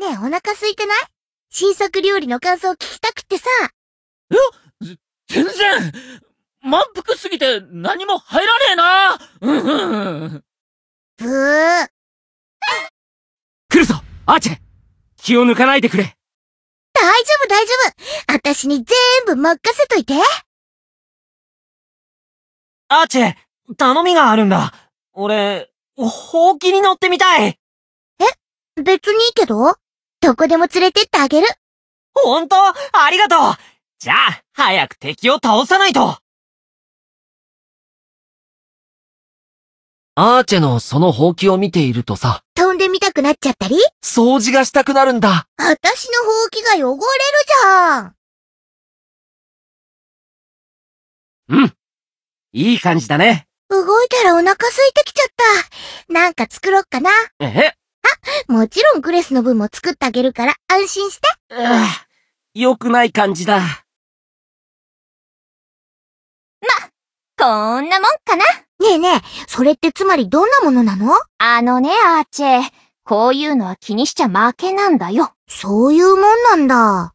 ねえ、お腹空いてない新作料理の感想聞きたくってさ。え全然満腹すぎて何も入らねえなうんうん。ブー。来るぞアーチェ気を抜かないでくれ大丈夫大丈夫私に全部任せといてアーチェ頼みがあるんだ俺、ほうきに乗ってみたいえ別にいいけどどこでも連れてってあげる。ほんとありがとうじゃあ、早く敵を倒さないとアーチェのそのほうきを見ているとさ。飛んでみたくなっちゃったり掃除がしたくなるんだ。私のほうきが汚れるじゃん。うん。いい感じだね。動いたらお腹空いてきちゃった。なんか作ろっかな。えもちろんグレスの分も作ってあげるから安心して。うあ、良くない感じだ。ま、こんなもんかな。ねえねえ、それってつまりどんなものなのあのね、アーチェ。こういうのは気にしちゃ負けなんだよ。そういうもんなんだ。